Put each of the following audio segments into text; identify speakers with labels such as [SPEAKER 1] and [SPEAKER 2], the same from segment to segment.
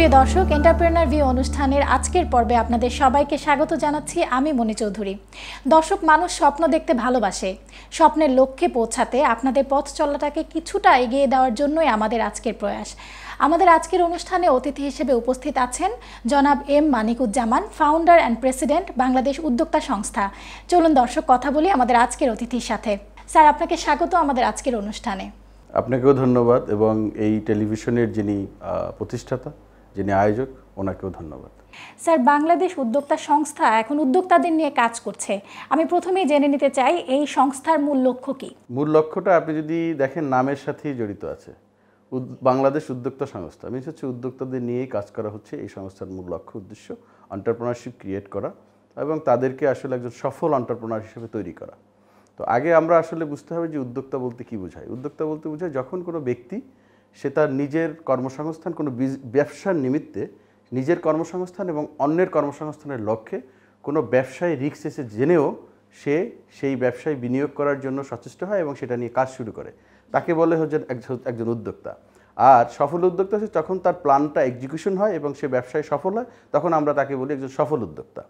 [SPEAKER 1] প্রিয় দর্শক entrepreneur view অনুষ্ঠানের আজকের পর্বে আপনাদের সবাইকে স্বাগত জানাচ্ছি আমি মনি চৌধুরী দর্শক মানুষ স্বপ্ন দেখতে ভালোবাসে স্বপ্নের লক্ষ্যে পৌঁছাতে আপনাদের পথ চলাটাকে কিছুটা এগিয়ে দেওয়ার জন্যই আমাদের আজকের প্রয়াস আমাদের আজকের অনুষ্ঠানে অতিথি হিসেবে উপস্থিত আছেন জনাব M Manikuzzaman founder and president Bangladesh উদ্যোক্তা সংস্থা চলুন দর্শক কথা বলি আমাদের আজকের অতিথির সাথে স্যার আপনাকে স্বাগত আমাদের আজকের অনুষ্ঠানে
[SPEAKER 2] আপনাকেও ধন্যবাদ এবং এই টেলিভিশনের যিনি প্রতিষ্ঠাতা যিনি আয়োজক ওনাকেও ধন্যবাদ
[SPEAKER 1] স্যার বাংলাদেশ উদ্যোক্তা সংস্থা এখন উদ্যোক্তাদের নিয়ে কাজ করছে আমি প্রথমেই জেনে নিতে চাই এই সংস্থার মূল লক্ষ্য কি
[SPEAKER 2] মূল লক্ষ্যটা আপনি যদি দেখেন নামের সাথেই জড়িত আছে বাংলাদেশ উদ্যোক্তা সংস্থা মিনস হচ্ছে উদ্যোক্তাদের নিয়েই কাজ করা হচ্ছে এই সংস্থার মূল লক্ষ্য উদ্দেশ্য অন্টারপ্রনারশিপ ক্রিয়েট করা এবং তাদেরকে আসলে একজন সফল অন্টারপ্রনার হিসেবে তৈরি করা তো আগে আমরা আসলে বুঝতে হবে যে উদ্যোক্তা বলতে কি বোঝায় উদ্যোক্তা বলতে বোঝায় যখন কোনো ব্যক্তি সে তার নিজের কর্মসংস্থান কোনো ব্যবসার নিমিত্তে নিজের কর্মসংস্থান এবং অন্যের কর্মসংস্থানের লক্ষ্যে কোনো ব্যবসায় রিক্স এসে জেনেও সে সেই ব্যবসায় বিনিয়োগ করার জন্য সচেষ্ট হয় এবং সেটা নিয়ে কাজ শুরু করে তাকে বলে হচ্ছে একজন উদ্যোক্তা আর সফল উদ্যোক্তা সে যখন তার প্ল্যানটা এক্সিকিউশন হয় এবং সে ব্যবসায় সফল হয় তখন আমরা তাকে বলি একজন সফল উদ্যোক্তা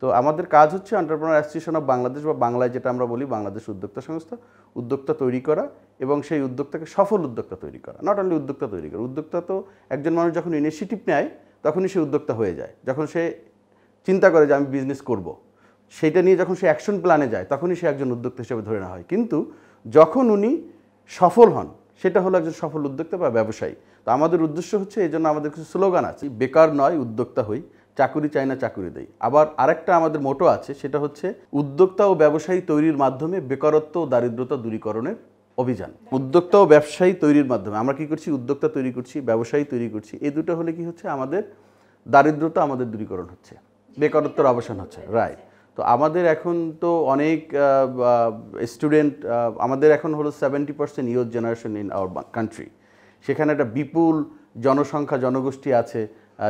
[SPEAKER 2] তো আমাদের কাজ হচ্ছে অন্টারপ্রেনার অ্যাসোসিয়েশন অফ বাংলাদেশ বা বাংলায় যেটা আমরা বলি বাংলাদেশ উদ্যোক্তা সংস্থা উদ্যোক্তা তৈরি করা এবং সেই উদ্যোক্তাকে সফল উদ্যোক্তা তৈরি করা নট অনলি উদ্যোক্তা তৈরি করা উদ্যোক্তা তো একজন মানুষ যখন ইনিশিয়েটিভ নেয় তখনই সে উদ্যোক্তা হয়ে যায় যখন সে চিন্তা করে যে আমি বিজনেস করব। সেটা নিয়ে যখন সে অ্যাকশন প্ল্যানে যায় তখনই সে একজন উদ্যোক্তা হিসেবে ধরে নেওয়া হয় কিন্তু যখন উনি সফল হন সেটা হলো একজন সফল উদ্যোক্তা বা ব্যবসায়ী তো আমাদের উদ্দেশ্য হচ্ছে এই জন্য আমাদের কিছু স্লোগান আছে বেকার নয় উদ্যোক্তা হই চাকুরি চাই না চাকুরি দেই আবার আরেকটা আমাদের মোটো আছে সেটা হচ্ছে উদ্যোক্তা ও ব্যবসায়ী তৈরির মাধ্যমে বেকারত্ব ও দারিদ্রতা দূরীকরণের অভিযান উদ্যোক্তা ও ব্যবসায়ী তৈরির মাধ্যমে আমরা কি করছি উদ্যোক্তা তৈরি করছি ব্যবসায়ী তৈরি করছি এই দুটো হলে কি হচ্ছে আমাদের দারিদ্রতা আমাদের দূরীকরণ হচ্ছে বেকারত্বর অবসান হচ্ছে রাইট তো আমাদের এখন তো অনেক স্টুডেন্ট আমাদের এখন হলো seventy percent youth generation in our country সেখানে একটা বিপুল জনসংখ্যা জনগোষ্ঠী আছে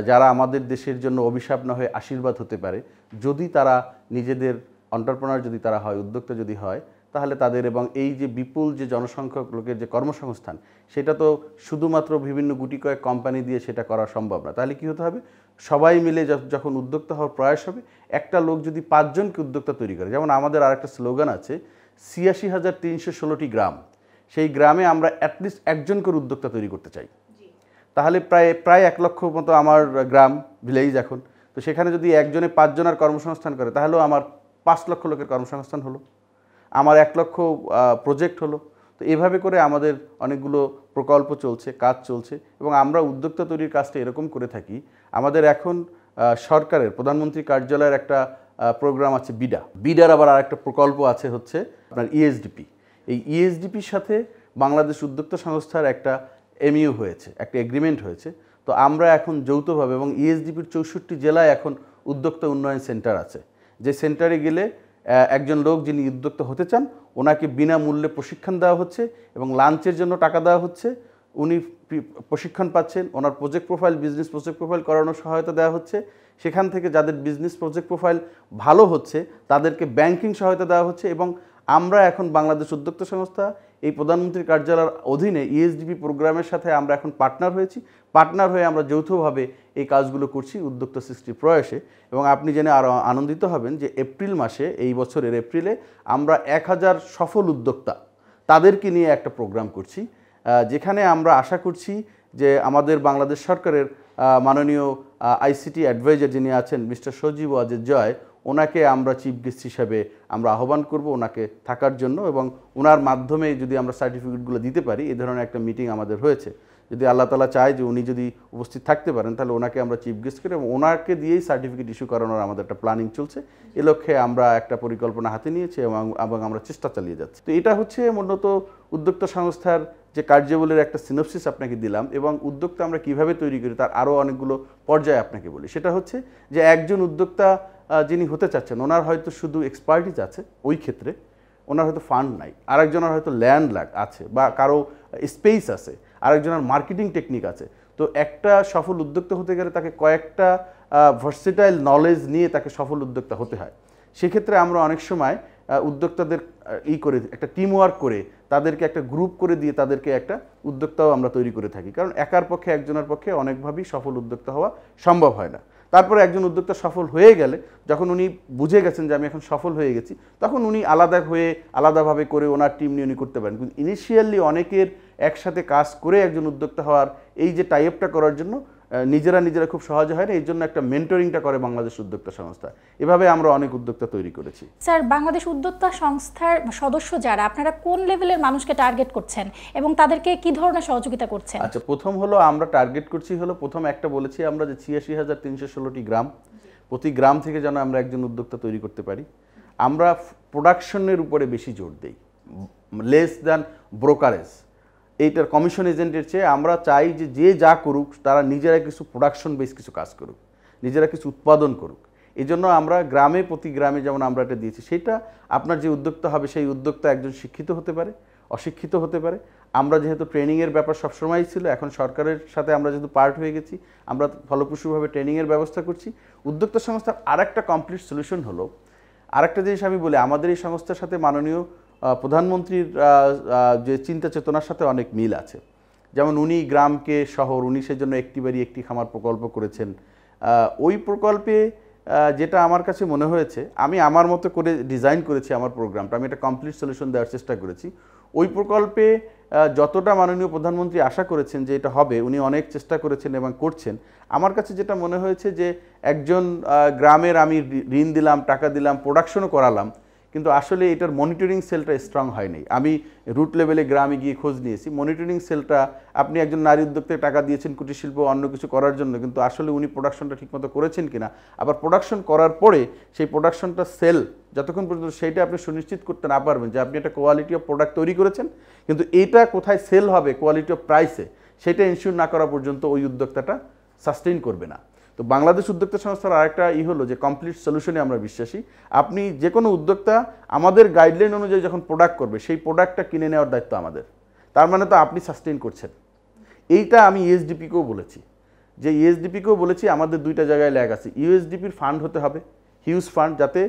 [SPEAKER 2] যারা আমাদের দেশের জন্য অভিশাপ না হয়ে আশীর্বাদ হতে পারে যদি তারা নিজেদের অন্টারপ্রনার যদি তারা হয় উদ্যোক্তা যদি হয় তাহলে তাদের এবং এই যে বিপুল যে জনসংখ্যক লোকের যে কর্মসংস্থান সেটা তো শুধুমাত্র বিভিন্ন গুটি কয়েক কোম্পানি দিয়ে সেটা করা সম্ভব না তাহলে কী হতে হবে সবাই মিলে যখন উদ্যোক্তা হওয়ার প্রয়াস হবে একটা লোক যদি পাঁচজনকে উদ্যোক্তা তৈরি করে যেমন আমাদের আর একটা স্লোগান আছে ছিয়াশি হাজার তিনশো ষোলোটি গ্রাম সেই গ্রামে আমরা অ্যাটলিস্ট একজন করে উদ্যোক্তা তৈরি করতে চাই তাহলে প্রায় প্রায় এক লক্ষ মতো আমার গ্রাম ভিলেজ এখন তো সেখানে যদি একজনে পাঁচজনের কর্মসংস্থান করে তাহলেও আমার পাঁচ লক্ষ লোকের কর্মসংস্থান হলো আমার এক লক্ষ প্রজেক্ট হলো তো এভাবে করে আমাদের অনেকগুলো প্রকল্প চলছে কাজ চলছে এবং আমরা উদ্যোক্তা তৈরির কাজটা এরকম করে থাকি আমাদের এখন সরকারের প্রধানমন্ত্রী কার্যালয়ের একটা প্রোগ্রাম আছে বিডা বিডার আবার আর একটা প্রকল্প আছে হচ্ছে আপনার ইএসডিপি e এই ইএসডিপির e সাথে বাংলাদেশ উদ্যোক্তা সংস্থার একটা এমইউ e হয়েছে একটা এগ্রিমেন্ট হয়েছে তো আমরা এখন যৌথভাবে এবং ইএসডিপির চৌষট্টি জেলায় এখন উদ্যোক্তা উন্নয়ন সেন্টার আছে যে সেন্টারে গেলে একজন লোক যিনি উদ্যোক্তা হতে চান ওনাকে বিনামূল্যে প্রশিক্ষণ দেওয়া হচ্ছে এবং লাঞ্চের জন্য টাকা দেওয়া হচ্ছে উনি প্রশিক্ষণ পাচ্ছেন ওনার project profile business project profile করানোর সহায়তা দেওয়া হচ্ছে সেখান থেকে যাদের বিজনেস প্রজেক্ট প্রোফাইল ভালো হচ্ছে তাদেরকে ব্যাংকিং সহায়তা দেওয়া হচ্ছে এবং আমরা এখন বাংলাদেশ উদ্যোক্তা সংস্থা এই প্রধানমন্ত্রীর কার্যালয়ের অধীনে ইএসডিপি e প্রোগ্রামের সাথে আমরা এখন পার্টনার হয়েছি পার্টনার হয়ে আমরা যৌথভাবে এই কাজগুলো করছি উদ্যোক্তা সৃষ্টির প্রয়াসে এবং আপনি জেনে আরও আনন্দিত হবেন যে এপ্রিল মাসে এই বছরের এপ্রিলে আমরা এক হাজার সফল উদ্যোক্তা তাদেরকে নিয়ে একটা প্রোগ্রাম করছি যেখানে আমরা আশা করছি যে আমাদের বাংলাদেশ সরকারের মাননীয় আইসিটি অ্যাডভাইজার যিনি আছেন মিস্টার সজীব ওয়াজেদ জয় ওনাকে আমরা চিফ গেস্ট হিসাবে আমরা আহ্বান করব ওনাকে থাকার জন্য এবং ওনার মাধ্যমে যদি আমরা সার্টিফিকেটগুলো দিতে পারি এ ধরনের একটা মিটিং আমাদের হয়েছে যদি আল্লাহ তালা চায় যে উনি যদি উপস্থিত থাকতে পারেন তাহলে ওনাকে আমরা চিফ গেস্ট করি এবং ওনাকে দিয়েই সার্টিফিকেট ইস্যু করানোর আমাদের একটা প্ল্যানিং চলছে এ লক্ষ্যে আমরা একটা পরিকল্পনা হাতে নিয়েছি এবং এবং আমরা চেষ্টা চালিয়ে যাচ্ছি তো এটা হচ্ছে মূলত উদ্যোক্তা সংস্থার যে কার্যাবলীর একটা সিনোপসিস আপনাকে দিলাম এবং উদ্যোক্তা আমরা কিভাবে তৈরি করি তার আরও অনেকগুলো পর্যায়ে আপনাকে বলি সেটা হচ্ছে যে একজন উদ্যোক্তা যিনি হতে চাচ্ছেন ওনার হয়তো শুধু এক্সপার্টিজ আছে ওই ক্ষেত্রে ওনার হয়তো ফান্ড নাই আরেকজনের হয়তো ল্যান্ড লাগ আছে বা কারো স্পেস আছে আরেকজনের মার্কেটিং টেকনিক আছে তো একটা সফল উদ্যোক্তা হতে গেলে তাকে কয়েকটা ভার্সিটাইল নলেজ নিয়ে তাকে সফল উদ্যোক্তা হতে হয় সেক্ষেত্রে আমরা অনেক সময় উদ্যোক্তাদের ই করে একটা টিম ওয়ার্ক করে তাদেরকে একটা গ্রুপ করে দিয়ে তাদেরকে একটা উদ্যোক্তাও আমরা তৈরি করে থাকি কারণ একার পক্ষে একজনের পক্ষে অনেকভাবেই সফল উদ্যোক্তা হওয়া সম্ভব হয় না তারপরে একজন উদ্যোক্তা সফল হয়ে গেলে যখন উনি বুঝে গেছেন যে আমি এখন সফল হয়ে গেছি তখন উনি আলাদা হয়ে আলাদাভাবে করে ওনার টিম নিয়ে উনি করতে পারেন কিন্তু ইনিশিয়ালি অনেকের একসাথে কাজ করে একজন উদ্যোক্তা হওয়ার এই যে টাইপটা করার জন্য নিজেরা নিজেরা খুব সহজে হয় না এর জন্য একটা মেন্টরিংটা করে বাংলাদেশ উদ্যোক্তা সংস্থা এভাবে আমরা অনেক উদ্যোক্তা তৈরি করেছি
[SPEAKER 1] স্যার বাংলাদেশ উদ্যোক্তা সংস্থার সদস্য যারা আপনারা কোন লেভেলের মানুষকে টার্গেট করছেন এবং তাদেরকে কি ধরনের সহযোগিতা করছেন আচ্ছা
[SPEAKER 2] প্রথম হলো আমরা টার্গেট করছি হলো প্রথম একটা বলেছি আমরা যে ছিয়াশি হাজার তিনশো ষোলোটি গ্রাম প্রতি গ্রাম থেকে যেন আমরা একজন উদ্যোক্তা তৈরি করতে পারি আমরা প্রোডাকশনের উপরে বেশি জোর দিই লেস দ্যান ব্রোকারেজ এইটার কমিশন এজেন্টের চেয়ে আমরা চাই যে যে যা করুক তারা নিজেরা কিছু প্রোডাকশন বেস কিছু কাজ করুক নিজেরা কিছু উৎপাদন করুক এই জন্য আমরা গ্রামে প্রতি গ্রামে যেমন আমরা এটা দিয়েছি সেটা আপনার যে উদ্যোক্তা হবে সেই উদ্যোক্তা একজন শিক্ষিত হতে পারে অশিক্ষিত হতে পারে আমরা যেহেতু ট্রেনিংয়ের ব্যাপার সবসময়ই ছিল এখন সরকারের সাথে আমরা যেহেতু পার্ট হয়ে গেছি আমরা ফলপ্রসূভাবে ট্রেনিংয়ের ব্যবস্থা করছি উদ্যোক্তা সংস্থার আরেকটা কমপ্লিট সলিউশন হলো আরেকটা জিনিস আমি বলি আমাদের এই সংস্থার সাথে মাননীয় প্রধানমন্ত্রীর যে চিন্তা চেতনার সাথে অনেক মিল আছে যেমন উনি গ্রামকে শহর উনি জন্য একটি বাড়ি একটি খামার প্রকল্প করেছেন ওই প্রকল্পে যেটা আমার কাছে মনে হয়েছে আমি আমার মতো করে ডিজাইন করেছি আমার প্রোগ্রামটা আমি একটা কমপ্লিট সলিউশন দেওয়ার চেষ্টা করেছি ওই প্রকল্পে যতটা মাননীয় প্রধানমন্ত্রী আশা করেছেন যে এটা হবে উনি অনেক চেষ্টা করেছেন এবং করছেন আমার কাছে যেটা মনে হয়েছে যে একজন গ্রামের আমি ঋণ দিলাম টাকা দিলাম প্রোডাকশনও করালাম কিন্তু আসলে এটার মনিটরিং সেলটা স্ট্রং হয়নি আমি রুট লেভেলে গ্রামে গিয়ে খোঁজ নিয়েছি মনিটরিং সেলটা আপনি একজন নারী উদ্যোক্তায় টাকা দিয়েছেন কুটির শিল্প অন্য কিছু করার জন্য কিন্তু আসলে উনি প্রোডাকশনটা ঠিকমতো করেছেন কিনা আবার প্রোডাকশন করার পরে সেই প্রোডাকশনটা সেল যতক্ষণ পর্যন্ত সেইটা আপনি সুনিশ্চিত করতে না পারবেন যে আপনি একটা কোয়ালিটি অফ প্রোডাক্ট তৈরি করেছেন কিন্তু এটা কোথায় সেল হবে কোয়ালিটি অফ প্রাইসে সেটা ইনশিওর না করা পর্যন্ত ওই উদ্যোক্তাটা সাস্টেইন করবে না তো বাংলাদেশ উদ্যোক্তা সংস্থার আরেকটা ই হলো যে কমপ্লিট সলিউশনে আমরা বিশ্বাসী আপনি যে কোনো উদ্যোক্তা আমাদের গাইডলাইন অনুযায়ী যখন প্রোডাক্ট করবে সেই প্রোডাক্টটা কিনে নেওয়ার দায়িত্ব আমাদের তার মানে তো আপনি সাস্টেন করছেন এইটা আমি ইএসডিপিকেও বলেছি যে ইএসডিপিকেও বলেছি আমাদের দুইটা জায়গায় ল্যাগ আছে ইউএসডিপির ফান্ড হতে হবে হিউজ ফান্ড যাতে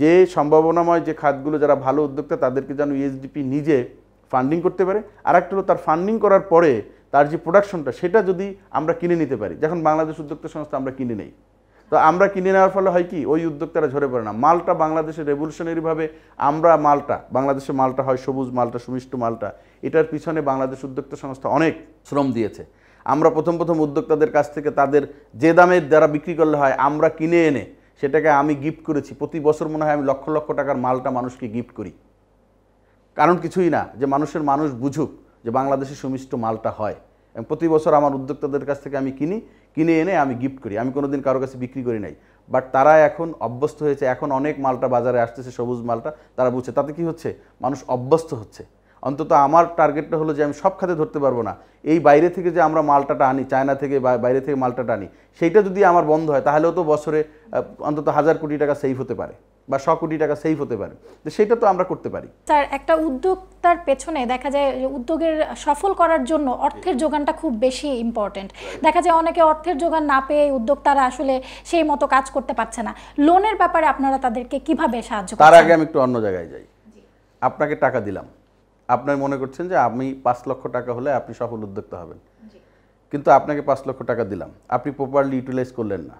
[SPEAKER 2] যে সম্ভাবনাময় যে খাতগুলো যারা ভালো উদ্যোক্তা তাদেরকে যেন ইএসডিপি নিজে ফান্ডিং করতে পারে আর একটা হলো তার ফান্ডিং করার পরে তার যে প্রোডাকশনটা সেটা যদি আমরা কিনে নিতে পারি যখন বাংলাদেশ উদ্যোক্তা সংস্থা আমরা কিনে নেই তো আমরা কিনে নেওয়ার ফলে হয় কি ওই উদ্যোক্তারা ঝরে পড়ে না মালটা বাংলাদেশে রেভলিউশনারিভাবে আমরা মালটা বাংলাদেশে মালটা হয় সবুজ মালটা সুমিষ্ট মালটা এটার পিছনে বাংলাদেশ উদ্যোক্তা সংস্থা অনেক শ্রম দিয়েছে আমরা প্রথম প্রথম উদ্যোক্তাদের কাছ থেকে তাদের যে দামে যারা বিক্রি করলে হয় আমরা কিনে এনে সেটাকে আমি গিফট করেছি প্রতি বছর মনে হয় আমি লক্ষ লক্ষ টাকার মালটা মানুষকে গিফট করি কারণ কিছুই না যে মানুষের মানুষ বুঝুক যে বাংলাদেশে সুমিষ্ট মালটা হয় এবং প্রতি বছর আমার উদ্যোক্তাদের কাছ থেকে আমি কিনি কিনে এনে আমি গিফট করি আমি কোনোদিন কারো কাছে বিক্রি করি নাই বাট তারা এখন অভ্যস্ত হয়েছে এখন অনেক মালটা বাজারে আসতেছে সবুজ মালটা তারা বুঝছে তাতে কি হচ্ছে মানুষ অভ্যস্ত হচ্ছে অন্তত আমার টার্গেটটা হলো যে আমি সব খাতে ধরতে পারবো না এই বাইরে থেকে যে আমরা মালটাটা আনি চায়না থেকে বা বাইরে থেকে মালটাটা আনি সেইটা যদি আমার বন্ধ হয় তাহলেও তো বছরে অন্তত হাজার কোটি টাকা সেভ হতে পারে বা শ কোটি টাকা সেভ হতে পারে তো সেটা তো আমরা করতে পারি
[SPEAKER 1] স্যার একটা উদ্যোক্তার পেছনে দেখা যায় উদ্যোগের সফল করার জন্য অর্থের যোগানটা খুব বেশি ইম্পর্টেন্ট দেখা যায় অনেকে অর্থের যোগান না পেয়ে উদ্যোক্তারা আসলে সেই মতো কাজ করতে পারছে না লোনের ব্যাপারে আপনারা তাদেরকে কিভাবে সাহায্য তার আগে আমি একটু
[SPEAKER 2] অন্য জায়গায় যাই আপনাকে টাকা দিলাম আপনার মনে করছেন যে আমি পাঁচ লক্ষ টাকা হলে আপনি সফল উদ্যোক্তা হবেন কিন্তু আপনাকে পাঁচ লক্ষ টাকা দিলাম আপনি প্রপারলি ইউটিলাইজ করলেন না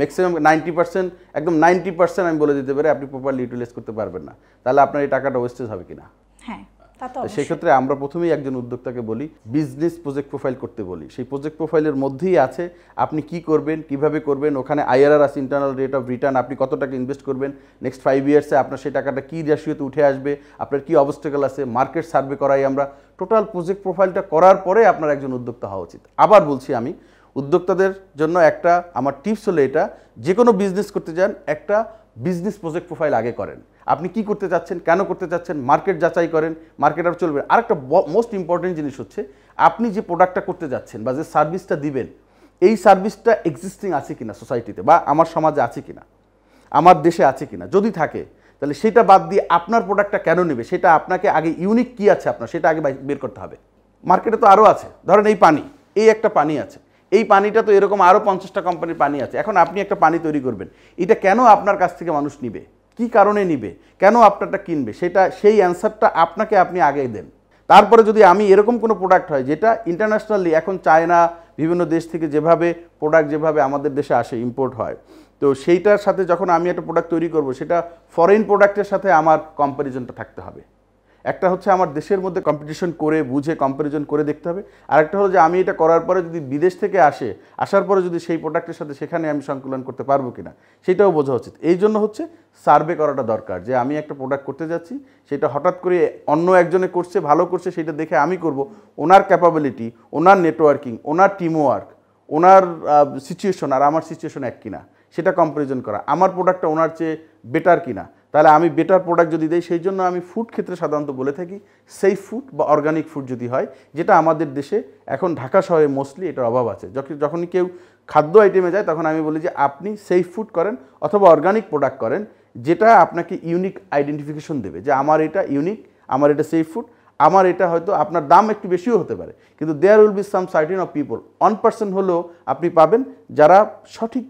[SPEAKER 2] ম্যাক্সিমাম নাইনটি পার্সেন্ট একদম নাইনটি পার্সেন্ট আমি বলে দিতে পারি আপনি প্রপারলি ইউটিলাইজ করতে পারবেন না তাহলে আপনার এই টাকাটা ওয়েস্টেজ হবে কিনা
[SPEAKER 1] হ্যাঁ সেক্ষেত্রে
[SPEAKER 2] আমরা প্রথমেই একজন উদ্যোক্তাকে বলি বিজনেস প্রজেক্ট প্রোফাইল করতে বলি সেই প্রজেক্ট প্রোফাইলের মধ্যেই আছে আপনি কি করবেন কিভাবে করবেন ওখানে আইআরআর আছে ইন্টারনাল রেট অফ রিটার্ন আপনি কত টাকা ইনভেস্ট করবেন নেক্সট ফাইভ ইয়ার্সে আপনার সেই টাকাটা কী রেশিওতে উঠে আসবে আপনার কি অবস্টেকাল আছে মার্কেট সার্ভে করাই আমরা টোটাল প্রজেক্ট প্রোফাইলটা করার পরে আপনার একজন উদ্যোক্তা হওয়া উচিত আবার বলছি আমি উদ্যোক্তাদের জন্য একটা আমার টিপস হলো এটা যে কোনো বিজনেস করতে যান একটা বিজনেস প্রজেক্ট প্রোফাইল আগে করেন আপনি কি করতে চাচ্ছেন কেন করতে চাচ্ছেন মার্কেট যাচাই করেন মার্কেট আর চলবে আর একটা মোস্ট ইম্পর্টেন্ট জিনিস হচ্ছে আপনি যে প্রোডাক্টটা করতে যাচ্ছেন বা যে সার্ভিসটা দিবেন এই সার্ভিসটা এক্সিস্টিং আছে কিনা সোসাইটিতে বা আমার সমাজে আছে কিনা আমার দেশে আছে কিনা যদি থাকে তাহলে সেটা বাদ দিয়ে আপনার প্রোডাক্টটা কেন নেবে সেটা আপনাকে আগে ইউনিক কি আছে আপনার সেটা আগে বের করতে হবে মার্কেটে তো আরও আছে ধরেন এই পানি এই একটা পানি আছে এই পানিটা তো এরকম আরও পঞ্চাশটা কোম্পানির পানি আছে এখন আপনি একটা পানি তৈরি করবেন এটা কেন আপনার কাছ থেকে মানুষ নিবে কি কারণে নিবে কেন আপনারটা কিনবে সেটা সেই অ্যান্সারটা আপনাকে আপনি আগে দেন তারপরে যদি আমি এরকম কোনো প্রোডাক্ট হয় যেটা ইন্টারন্যাশনালি এখন চায়না বিভিন্ন দেশ থেকে যেভাবে প্রোডাক্ট যেভাবে আমাদের দেশে আসে ইম্পোর্ট হয় তো সেইটার সাথে যখন আমি একটা প্রোডাক্ট তৈরি করব সেটা ফরেন প্রোডাক্টের সাথে আমার কম্প্যারিজনটা থাকতে হবে একটা হচ্ছে আমার দেশের মধ্যে কম্পিটিশন করে বুঝে কম্প্যারিজন করে দেখতে হবে আর একটা হলো যে আমি এটা করার পরে যদি বিদেশ থেকে আসে আসার পরে যদি সেই প্রোডাক্টের সাথে সেখানে আমি সংকলন করতে পারবো কিনা সেটাও বোঝা উচিত এই জন্য হচ্ছে সার্ভে করাটা দরকার যে আমি একটা প্রোডাক্ট করতে যাচ্ছি সেটা হঠাৎ করে অন্য একজনে করছে ভালো করছে সেটা দেখে আমি করব ওনার ক্যাপাবিলিটি ওনার নেটওয়ার্কিং ওনার টিমওয়ার্ক ওনার সিচুয়েশন আর আমার সিচুয়েশন এক কিনা সেটা কম্প্যারিজন করা আমার প্রোডাক্টটা ওনার চেয়ে বেটার কিনা তাহলে আমি বেটার প্রোডাক্ট যদি দিই সেই জন্য আমি ফুড ক্ষেত্রে সাধারণত বলে থাকি সেফ ফুড বা অর্গানিক ফুড যদি হয় যেটা আমাদের দেশে এখন ঢাকা শহরে মোস্টলি এটার অভাব আছে যখনই কেউ খাদ্য আইটেমে যায় তখন আমি বলি যে আপনি সেফ ফুড করেন অথবা অর্গানিক প্রোডাক্ট করেন যেটা আপনাকে ইউনিক আইডেন্টিফিকেশন দেবে যে আমার এটা ইউনিক আমার এটা সেফ ফুড আমার এটা হয়তো আপনার দাম একটু বেশিও হতে পারে কিন্তু there will be some certain of people one percent হলেও আপনি পাবেন যারা সঠিক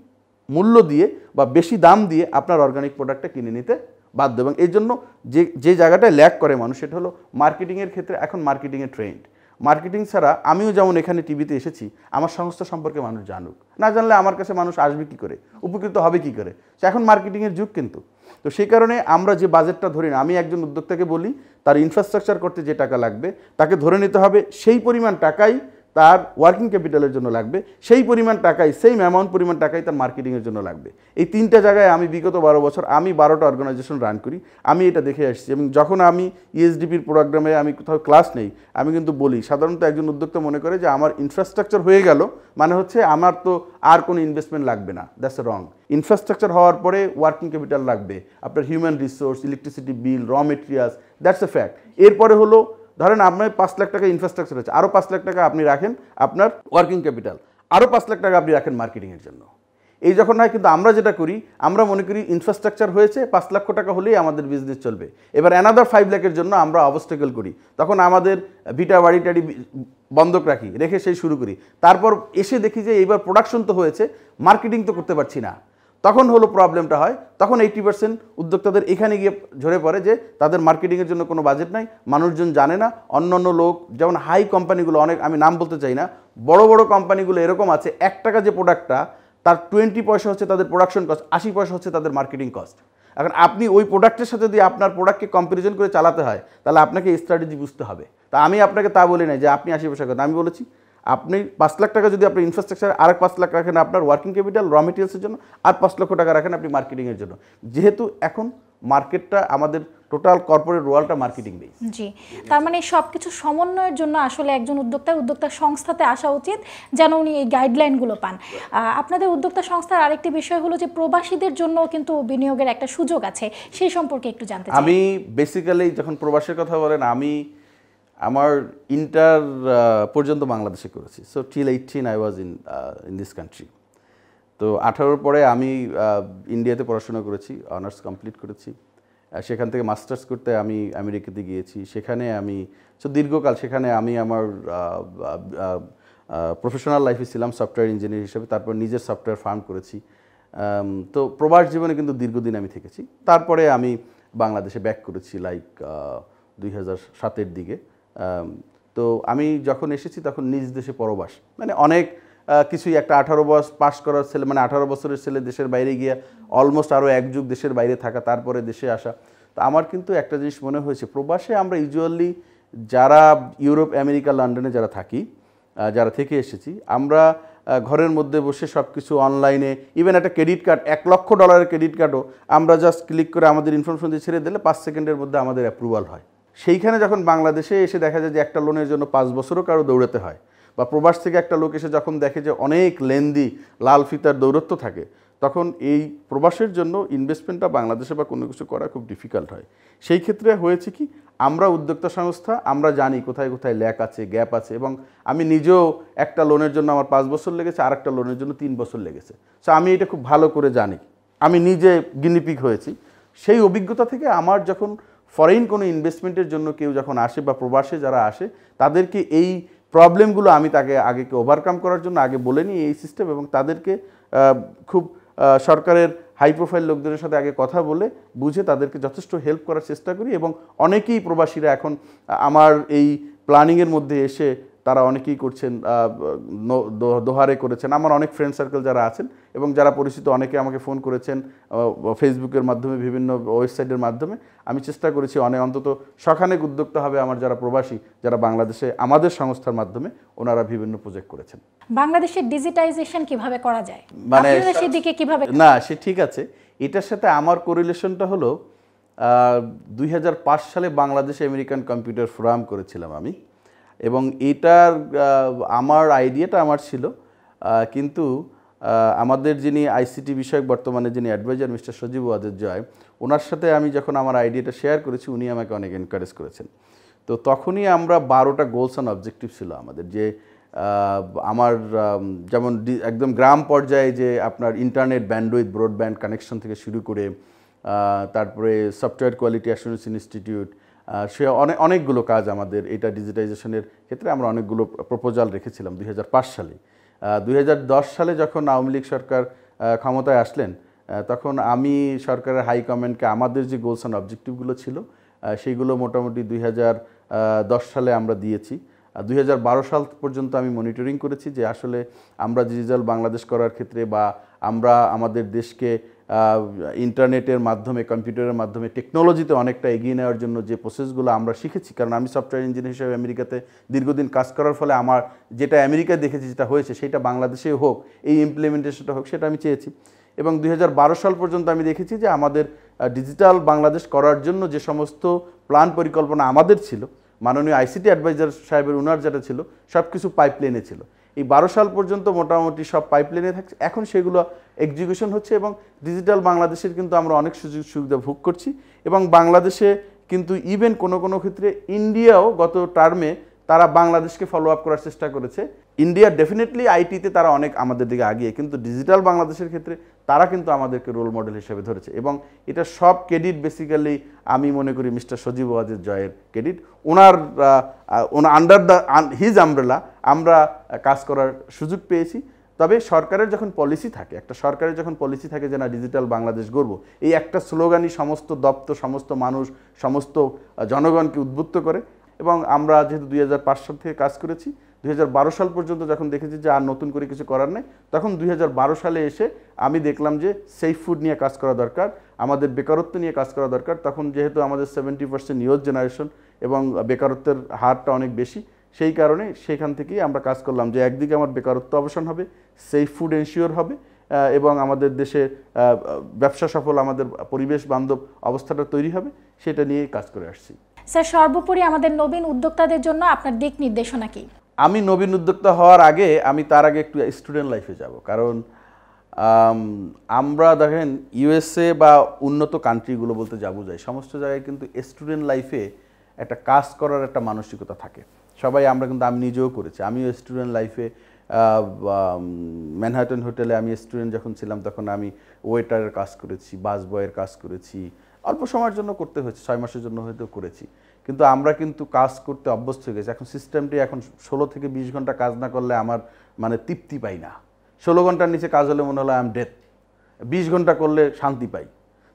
[SPEAKER 2] মূল্য দিয়ে বা বেশি দাম দিয়ে আপনার অর্গানিক প্রোডাক্টটা কিনে নিতে বাধ্য এবং এই জন্য যে যে জায়গাটায় ল্যাক করে মানুষ সেটা হলো মার্কেটিংয়ের ক্ষেত্রে এখন মার্কেটিংয়ের ট্রেন্ড মার্কেটিং ছাড়া আমিও যেমন এখানে টিভিতে এসেছি আমার সংস্থা সম্পর্কে মানুষ জানুক না জানলে আমার কাছে মানুষ আসবে কি করে উপকৃত হবে কি করে এখন মার্কেটিংয়ের যুগ কিন্তু তো সেই কারণে আমরা যে বাজেটটা ধরি না আমি একজন উদ্যোক্তাকে বলি তার ইনফ্রাস্ট্রাকচার করতে যে টাকা লাগবে তাকে ধরে নিতে হবে সেই পরিমাণ টাকাই তার ওয়ার্কিং ক্যাপিটালের জন্য লাগবে সেই পরিমাণ টাকাই সেম অ্যামাউন্ট পরিমাণ টাকাই তার মার্কেটিংয়ের জন্য লাগবে এই তিনটা জায়গায় আমি বিগত বারো বছর আমি বারোটা অর্গানাইজেশন রান করি আমি এটা দেখে আসছি এবং যখন আমি ইএসডিপির প্রোগ্রামে আমি কোথাও ক্লাস নেই আমি কিন্তু বলি সাধারণত একজন উদ্যোক্তা মনে করে যে আমার ইনফ্রাস্ট্রাকচার হয়ে গেল মানে হচ্ছে আমার তো আর কোনো ইনভেস্টমেন্ট লাগবে না দ্যাটস রং ইনফ্রাস্ট্রাকচার হওয়ার পরে ওয়ার্কিং ক্যাপিটাল লাগবে আপনার human resource electricity bill raw materials that's a fact এরপরে হলো ধরেন আপনার পাঁচ লাখ টাকা ইনফ্রাস্ট্রাকচার আছে আরও পাঁচ লাখ টাকা আপনি রাখেন আপনার ওয়ার্কিং ক্যাপিটাল আরও পাঁচ লাখ টাকা আপনি রাখেন মার্কেটিংয়ের জন্য এই যখন হয় কিন্তু আমরা যেটা করি আমরা মনে করি ইনফ্রাস্ট্রাকচার হয়েছে পাঁচ লক্ষ টাকা হলেই আমাদের বিজনেস চলবে এবার অ্যানাদার ফাইভ লাখের জন্য আমরা অবস্টেকল করি তখন আমাদের ভিটা বাড়ি টাড়ি বন্ধক রাখি রেখে সেই শুরু করি তারপর এসে দেখি যে এইবার প্রোডাকশন তো হয়েছে মার্কেটিং তো করতে পারছি না তখন হলো প্রবলেমটা হয় তখন এইটি পার্সেন্ট উদ্যোক্তাদের এখানে গিয়ে ঝরে পড়ে যে তাদের মার্কেটিংয়ের জন্য কোনো বাজেট নাই মানুষজন জানে না অন্য অন্য লোক যেমন হাই কোম্পানিগুলো অনেক আমি নাম বলতে চাই না বড় বড় কোম্পানিগুলো এরকম আছে এক টাকা যে প্রোডাক্টটা তার টোয়েন্টি পয়সা হচ্ছে তাদের প্রোডাকশন কস্ট আশি পয়সা হচ্ছে তাদের মার্কেটিং কস্ট এখন আপনি ওই প্রোডাক্টের সাথে যদি আপনার প্রোডাক্টকে কম্পারিজন করে চালাতে হয় তাহলে আপনাকে স্ট্র্যাটেজি বুঝতে হবে তা আমি আপনাকে তা বলি না যে আপনি আশি পয়সা কথা আমি বলেছি আপনি পাঁচ লাখ টাকা যদি আপনি ইনফ্রাস্ট্রাকচার আর পাঁচ লাখ রাখেন আপনার ওয়ার্কিং ক্যাপিটাল র মেটেরিয়ালসের জন্য আর পাঁচ লক্ষ টাকা রাখেন আপনি মার্কেটিংয়ের জন্য যেহেতু এখন মার্কেটটা আমাদের টোটাল কর্পোরেট ওয়ার্ল্ডটা মার্কেটিং দিই
[SPEAKER 1] জি তার মানে সব কিছু সমন্বয়ের জন্য আসলে একজন উদ্যোক্তা উদ্যোক্তা সংস্থাতে আসা উচিত যেন উনি এই গাইডলাইনগুলো পান আপনাদের উদ্যোক্তা সংস্থার আরেকটি বিষয় হলো যে প্রবাসীদের জন্য কিন্তু বিনিয়োগের একটা সুযোগ আছে সেই সম্পর্কে একটু জানতে আমি
[SPEAKER 2] বেসিক্যালি যখন প্রবাসের কথা বলেন আমি আমার ইন্টার পর্যন্ত বাংলাদেশে করেছি so till eighteen I was in in this country তো আঠারোর পরে আমি ইন্ডিয়াতে পড়াশোনা করেছি অনার্স কমপ্লিট করেছি সেখান থেকে মাস্টার্স করতে আমি আমেরিকাতে গিয়েছি সেখানে আমি সো দীর্ঘকাল সেখানে আমি আমার প্রফেশনাল লাইফে ছিলাম সফটওয়্যার ইঞ্জিনিয়ার হিসেবে তারপর নিজের সফটওয়্যার ফার্ম করেছি তো প্রবাস জীবনে কিন্তু দীর্ঘদিন আমি থেকেছি তারপরে আমি বাংলাদেশে ব্যাক করেছি লাইক দুই হাজার সাতের দিকে তো আমি যখন এসেছি তখন নিজ দেশে পরবাস মানে অনেক কিছুই একটা আঠারো বয়স পাশ করার ছেলে মানে আঠারো বছরের ছেলে দেশের বাইরে গিয়া অলমোস্ট আরও এক যুগ দেশের বাইরে থাকা তারপরে দেশে আসা তো আমার কিন্তু একটা জিনিস মনে হয়েছে প্রবাসে আমরা ইউজুয়ালি যারা ইউরোপ আমেরিকা লন্ডনে যারা থাকি যারা থেকে এসেছি আমরা ঘরের মধ্যে বসে সব কিছু অনলাইনে ইভেন একটা ক্রেডিট কার্ড এক লক্ষ ডলারের ক্রেডিট কার্ডও আমরা জাস্ট ক্লিক করে আমাদের ইনফরমেশন দিয়ে ছেড়ে দিলে পাঁচ সেকেন্ডের মধ্যে আমাদের অ্যাপ্রুভাল হয় সেইখানে যখন বাংলাদেশে এসে দেখা যায় যে একটা লোনের জন্য পাঁচ বছরও কারো দৌড়াতে হয় বা প্রবাস থেকে একটা লোক এসে যখন দেখে যে অনেক লেন্দি লাল ফিতার দৌরত্ব থাকে তখন এই প্রবাসের জন্য ইনভেস্টমেন্টটা বাংলাদেশে বা কোনো কিছু করা খুব ডিফিকাল্ট হয় সেই ক্ষেত্রে হয়েছে কি আমরা উদ্যোক্তা সংস্থা আমরা জানি কোথায় কোথায় ল্যাক আছে গ্যাপ আছে এবং আমি নিজেও একটা লোনের জন্য আমার পাঁচ বছর লেগেছে আর একটা লোনের জন্য তিন বছর লেগেছে সো আমি এটা খুব ভালো করে জানি আমি নিজে গিনিপিক হয়েছি সেই অভিজ্ঞতা থেকে আমার যখন ফরেন কোনো ইনভেস্টমেন্টের জন্য কেউ যখন আসে বা প্রবাসে যারা আসে তাদেরকে এই প্রবলেমগুলো আমি তাকে আগেকে ওভারকাম করার জন্য আগে বলে নিই এই সিস্টেম এবং তাদেরকে খুব সরকারের হাই প্রোফাইল লোকদের সাথে আগে কথা বলে বুঝে তাদেরকে যথেষ্ট হেল্প করার চেষ্টা করি এবং অনেকেই প্রবাসীরা এখন আমার এই প্ল্যানিংয়ের মধ্যে এসে তারা অনেকেই করছেন দোহারে করেছেন আমার অনেক ফ্রেন্ড সার্কেল যারা আছেন এবং যারা পরিচিত অনেকে আমাকে ফোন করেছেন ফেসবুকের মাধ্যমে বিভিন্ন ওয়েবসাইটের মাধ্যমে আমি চেষ্টা করেছি অনেক অন্তত সখানেক উদ্যোক্তা হবে আমার যারা প্রবাসী যারা বাংলাদেশে আমাদের সংস্থার মাধ্যমে ওনারা বিভিন্ন প্রজেক্ট করেছেন
[SPEAKER 1] বাংলাদেশের ডিজিটাইজেশন কিভাবে করা যায় মানে সেদিকে কিভাবে না
[SPEAKER 2] সে ঠিক আছে এটার সাথে আমার কোরিলেশনটা হলো দুই সালে বাংলাদেশে আমেরিকান কম্পিউটার ফোরাম করেছিলাম আমি এবং এটার আমার আইডিয়াটা আমার ছিল কিন্তু আমাদের যিনি আইসিটি বিষয়ক বর্তমানে যিনি অ্যাডভাইজার মিস্টার সজীব ওয়াদের জয় ওনার সাথে আমি যখন আমার আইডিয়াটা শেয়ার করেছি উনি আমাকে অনেক এনকারেজ করেছেন তো তখনই আমরা বারোটা গোলস অ্যান্ড অবজেক্টিভ ছিল আমাদের যে আমার যেমন একদম গ্রাম পর্যায়ে যে আপনার internet band with broadband connection থেকে শুরু করে তারপরে সফটওয়্যার কোয়ালিটি অ্যাসুরেন্স ইনস্টিটিউট সে অনেক অনেকগুলো কাজ আমাদের এটা ডিজিটাইজেশনের ক্ষেত্রে আমরা অনেকগুলো প্রপোজাল রেখেছিলাম দুই সালে দুই সালে যখন আওয়ামী লীগ সরকার ক্ষমতায় আসলেন তখন আমি সরকারের হাই কমান্ডকে আমাদের যে গোলস অ্যান্ড অবজেক্টিভগুলো ছিল সেইগুলো মোটামুটি দুই সালে আমরা দিয়েছি দুই সাল পর্যন্ত আমি মনিটরিং করেছি যে আসলে আমরা ডিজিটাল বাংলাদেশ করার ক্ষেত্রে বা আমরা আমাদের দেশকে ইন্টারনেটের মাধ্যমে কম্পিউটারের মাধ্যমে টেকনোলজিতে অনেকটা এগিয়ে নেওয়ার জন্য যে প্রসেসগুলো আমরা শিখেছি কারণ আমি সফটওয়্যার ইঞ্জিনিয়ার হিসেবে আমেরিকাতে দীর্ঘদিন কাজ করার ফলে আমার যেটা আমেরিকায় দেখেছি যেটা হয়েছে সেটা বাংলাদেশে হোক এই ইমপ্লিমেন্টেশনটা হোক সেটা আমি চেয়েছি এবং দু সাল পর্যন্ত আমি দেখেছি যে আমাদের ডিজিটাল বাংলাদেশ করার জন্য যে সমস্ত প্ল্যান পরিকল্পনা আমাদের ছিল মাননীয় আইসিটি অ্যাডভাইজার সাহেবের উনার যেটা ছিল সব কিছু পাইপলাইনে ছিল এই বারো সাল পর্যন্ত মোটামুটি সব পাইপলাইনে থাকছে এখন সেগুলো এক্সিকিউশন হচ্ছে এবং ডিজিটাল বাংলাদেশের কিন্তু আমরা অনেক সুযোগ সুবিধা ভোগ করছি এবং বাংলাদেশে কিন্তু ইভেন কোনো কোনো ক্ষেত্রে ইন্ডিয়াও গত টার্মে তারা বাংলাদেশকে ফলো আপ করার চেষ্টা করেছে ইন্ডিয়া ডেফিনেটলি আইটিতে তারা অনেক আমাদের দিকে আগিয়ে কিন্তু ডিজিটাল বাংলাদেশের ক্ষেত্রে তারা কিন্তু আমাদেরকে রোল মডেল হিসেবে ধরেছে এবং এটা সব ক্রেডিট বেসিক্যালি আমি মনে করি মিস্টার সজীব ওয়াজের জয়ের ক্রেডিট ওনার ওনার আন্ডার দ্য হিজ আমব্রেলা আমরা কাজ করার সুযোগ পেয়েছি তবে সরকারের যখন পলিসি থাকে একটা সরকারের যখন পলিসি থাকে যে না ডিজিটাল বাংলাদেশ গড়ব এই একটা স্লোগানই সমস্ত দপ্তর সমস্ত মানুষ সমস্ত জনগণকে উদ্বুদ্ধ করে এবং আমরা যেহেতু দুই সাল থেকে কাজ করেছি দুই সাল পর্যন্ত যখন দেখেছি যে আর নতুন করে কিছু করার নেই তখন দুই সালে এসে আমি দেখলাম যে সেফ ফুড নিয়ে কাজ করা দরকার আমাদের বেকারত্ব নিয়ে কাজ করা দরকার তখন যেহেতু আমাদের সেভেন্টি পার্সেন্ট নিউজ জেনারেশন এবং বেকারত্বের হারটা অনেক বেশি সেই কারণে সেখান থেকেই আমরা কাজ করলাম যে একদিকে আমার বেকারত্ব অবসান হবে সেফ ফুড এনশিওর হবে এবং আমাদের দেশে ব্যবসা সফল আমাদের পরিবেশ বান্ধব অবস্থাটা তৈরি হবে সেটা নিয়ে কাজ করে আসছি
[SPEAKER 1] স্যার সর্বোপরি আমাদের নবীন উদ্যোক্তাদের জন্য আপনার দিক নির্দেশনা কি
[SPEAKER 2] আমি নবীন উদ্যোক্তা হওয়ার আগে আমি তার আগে একটু স্টুডেন্ট লাইফে যাব কারণ আমরা দেখেন ইউএসএ বা উন্নত কান্ট্রিগুলো বলতে যাবো যাই সমস্ত জায়গায় কিন্তু স্টুডেন্ট লাইফে একটা কাজ করার একটা মানসিকতা থাকে সবাই আমরা কিন্তু আমি নিজেও করেছি আমিও স্টুডেন্ট লাইফে ম্যানহাটন হোটেলে আমি স্টুডেন্ট যখন ছিলাম তখন আমি ওয়েটারের কাজ করেছি বাস বয়ের কাজ করেছি অল্প সময়ের জন্য করতে হয়েছে ছয় মাসের জন্য হয়তো করেছি কিন্তু আমরা কিন্তু কাজ করতে অভ্যস্ত হয়ে গেছি এখন সিস্টেমটি এখন ষোলো থেকে বিশ ঘন্টা কাজ না করলে আমার মানে তৃপ্তি পাই না ষোলো ঘন্টার নিচে কাজ হলে মনে হলো আই এম ডেথ বিশ ঘন্টা করলে শান্তি পাই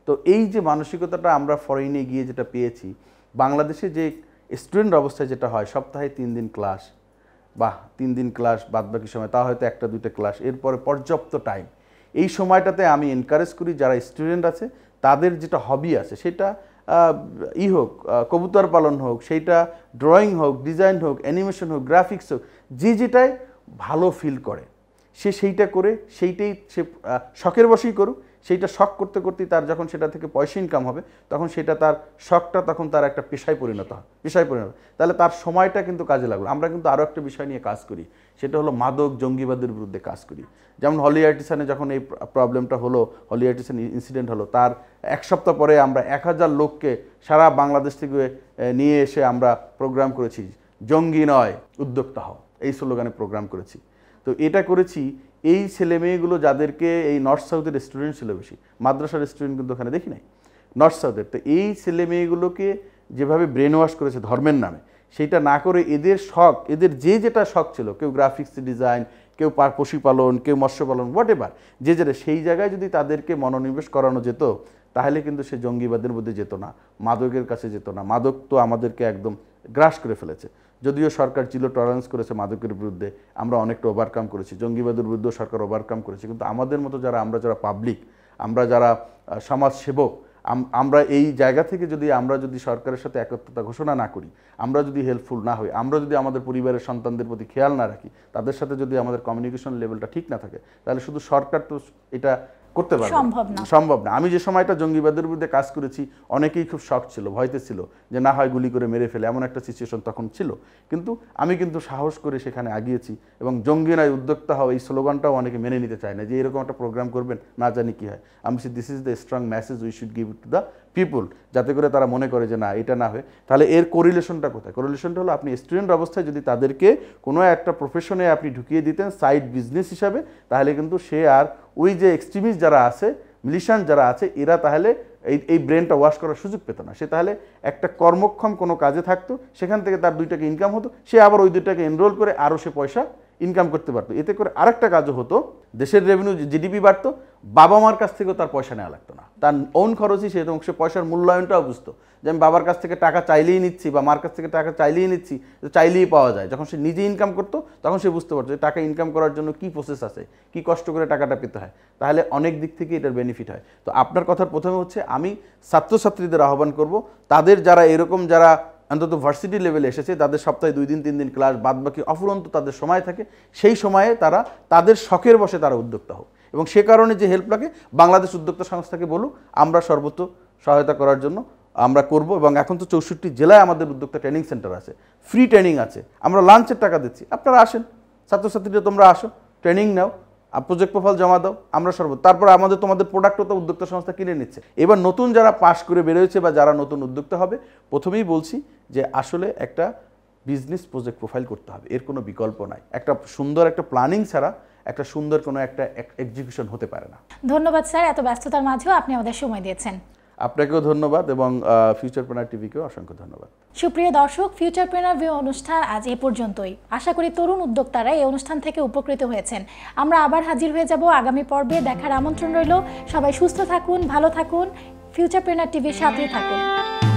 [SPEAKER 2] তো এই যে মানসিকতাটা আমরা ফরেনে গিয়ে যেটা পেয়েছি বাংলাদেশে যে স্টুডেন্ট অবস্থায় যেটা হয় সপ্তাহে তিন দিন ক্লাস বা তিন দিন ক্লাস বাদ বাকি সময় তা হয়তো একটা দুইটা ক্লাস এরপরে পর্যাপ্ত টাইম এই সময়টাতে আমি এনকারেজ করি যারা স্টুডেন্ট আছে তাদের যেটা হবি আছে সেটা ই হোক কবুতর পালন হোক সেইটা ড্রয়িং হোক ডিজাইন হোক অ্যানিমেশন হোক গ্রাফিক্স হোক যে যেটাই ভালো ফিল করে সে সেইটা করে সেইটাই সে শখের বশেই করুক সেইটা শখ করতে করতেই তার যখন সেটা থেকে পয়সা ইনকাম হবে তখন সেটা তার শখটা তখন তার একটা পেশায় পরিণত হয় পেশায় পরিণত তাহলে তার সময়টা কিন্তু কাজে লাগলো আমরা কিন্তু আরও একটা বিষয় নিয়ে কাজ করি সেটা হলো মাদক জঙ্গিবাদের বিরুদ্ধে কাজ করি যেমন হলি আর্টিসানে যখন এই প্রবলেমটা হলো হলি আর্টিসান ইনসিডেন্ট হলো তার এক সপ্তাহ পরে আমরা এক হাজার লোককে সারা বাংলাদেশ থেকে নিয়ে এসে আমরা প্রোগ্রাম করেছি জঙ্গি নয় উদ্যোক্তা হও এই স্লোগানে প্রোগ্রাম করেছি তো এটা করেছি এই ছেলে মেয়েগুলো যাদেরকে এই নর্থ সাউথের স্টুডেন্ট ছিল বেশি মাদ্রাসার স্টুডেন্ট কিন্তু ওখানে দেখি নাই নর্থ সাউথের তো এই ছেলে মেয়েগুলোকে যেভাবে ব্রেন ওয়াশ করেছে ধর্মের নামে সেইটা না করে এদের শখ এদের যে যেটা শখ ছিল কেউ গ্রাফিক্স ডিজাইন কেউ পশুপালন কেউ মৎস্যপালন হোয়াট এভার যে যেটা সেই জায়গায় যদি তাদেরকে মনোনিবেশ করানো যেত তাহলে কিন্তু সে জঙ্গিবাদের মধ্যে যেত না মাদকের কাছে যেত না মাদক তো আমাদেরকে একদম গ্রাস করে ফেলেছে যদিও সরকার ছিল টলারেন্স করেছে মাদকের বিরুদ্ধে আমরা অনেকটা ওভারকাম করেছি জঙ্গিবাদের বিরুদ্ধেও সরকার ওভারকাম করেছে কিন্তু আমাদের মতো যারা আমরা যারা পাবলিক আমরা যারা সমাজসেবক আমরা এই জায়গা থেকে যদি আমরা যদি সরকারের সাথে একত্রতা ঘোষণা না করি আমরা যদি হেল্পফুল না হই আমরা যদি আমাদের পরিবারের সন্তানদের প্রতি খেয়াল না রাখি তাদের সাথে যদি আমাদের কমিউনিকেশন লেভেলটা ঠিক না থাকে তাহলে শুধু সরকার তো এটা করতে পারবে সম্ভব না সম্ভব না আমি যে সময়টা জঙ্গিবাদের বিরুদ্ধে কাজ করেছি অনেকেই খুব শখ ছিল ভয়তে ছিল যে না হয় গুলি করে মেরে ফেলে এমন একটা সিচুয়েশন তখন ছিল কিন্তু আমি কিন্তু সাহস করে সেখানে আগিয়েছি এবং জঙ্গি নয় উদ্যোক্তা হওয়া এই স্লোগানটাও অনেকে মেনে নিতে চায় না যে এরকম একটা প্রোগ্রাম করবেন না জানি কী হয় আমি সে this is the strong message we should give to the people যাতে করে তারা মনে করে যে না এটা না হয়ে তাহলে এর কোরিলেশনটা কোথায় কোরিলেশনটা হলো আপনি স্টুডেন্ট অবস্থায় যদি তাদেরকে কোনো একটা প্রফেশনে আপনি ঢুকিয়ে দিতেন সাইড বিজনেস হিসাবে তাহলে কিন্তু সে আর ওই যে এক্সট্রিমিস্ট যারা আছে মিলিশান যারা আছে এরা তাহলে এই এই ব্রেনটা ওয়াশ করার সুযোগ পেত না সে তাহলে একটা কর্মক্ষম কোনো কাজে থাকতো সেখান থেকে তার দুইটাকে ইনকাম হতো সে আবার ওই দুইটাকে এনরোল করে আরও সে পয়সা ইনকাম করতে পারতো এতে করে আরেকটা কাজও হতো দেশের রেভিনিউ জিডিপি বাড়তো বাবা মার কাছ থেকেও তার পয়সা নেওয়া লাগতো না তার ওন খরচই সে এবং সে পয়সার মূল্যায়নটাও বুঝতো যে আমি বাবার কাছ থেকে টাকা চাইলেই নিচ্ছি বা মার কাছ থেকে টাকা চাইলেই নিচ্ছি চাইলেই পাওয়া যায় যখন সে নিজে ইনকাম করতো তখন সে বুঝতে পারতো যে টাকা ইনকাম করার জন্য কি প্রসেস আছে কি কষ্ট করে টাকাটা পেতে হয় তাহলে অনেক দিক থেকে এটার বেনিফিট হয় তো আপনার কথার প্রথমে হচ্ছে আমি ছাত্রছাত্রীদের আহ্বান করব তাদের যারা এরকম যারা অন্তত ভার্সিটি লেভেলে এসেছে তাদের সপ্তাহে দুই দিন তিন দিন ক্লাস বাদ বাকি অফুরন্ত তাদের সময় থাকে সেই সময়ে তারা তাদের শখের বসে তারা উদ্যোক্তা হোক এবং সে কারণে যে হেল্প লাগে বাংলাদেশ উদ্যোক্তা সংস্থাকে বলুক আমরা সর্বত্র সহায়তা করার জন্য আমরা করব এবং এখন তো চৌষট্টি জেলায় আমাদের উদ্যোক্তা ট্রেনিং সেন্টার আছে ফ্রি ট্রেনিং আছে আমরা লাঞ্চের টাকা দিচ্ছি আপনারা আসেন ছাত্রছাত্রীরা তোমরা আসো ট্রেনিং নাও প্রজেক্ট প্রোফাইল জমা দাও আমরা সর্ব তারপর আমাদের তোমাদের প্রোডাক্টও তো উদ্যোক্তা সংস্থা কিনে নিচ্ছে এবার নতুন যারা পাশ করে বেরোয়েছে বা যারা নতুন উদ্যোক্তা হবে প্রথমেই বলছি যে আসলে একটা বিজনেস প্রজেক্ট প্রোফাইল করতে হবে এর কোনো বিকল্প নাই একটা সুন্দর একটা প্ল্যানিং ছাড়া একটা সুন্দর কোনো একটা এক্সিকিউশন হতে পারে না
[SPEAKER 1] ধন্যবাদ স্যার এত ব্যস্ততার মাঝেও আপনি আমাদের সময় দিয়েছেন
[SPEAKER 2] আপনাকেও ধন্যবাদ এবং ফিউচার প্রেনার টিভিকেও অসংখ্য ধন্যবাদ
[SPEAKER 1] সুপ্রিয় দর্শক ফিউচার প্রেনার ভিউ অনুষ্ঠান আজ এ পর্যন্তই আশা করি তরুণ উদ্যোক্তারা এই অনুষ্ঠান থেকে উপকৃত হয়েছেন আমরা আবার হাজির হয়ে যাব আগামী পর্বে দেখার আমন্ত্রণ রইল সবাই সুস্থ থাকুন ভালো থাকুন ফিউচার প্রেনার টিভির সাথেই থাকুন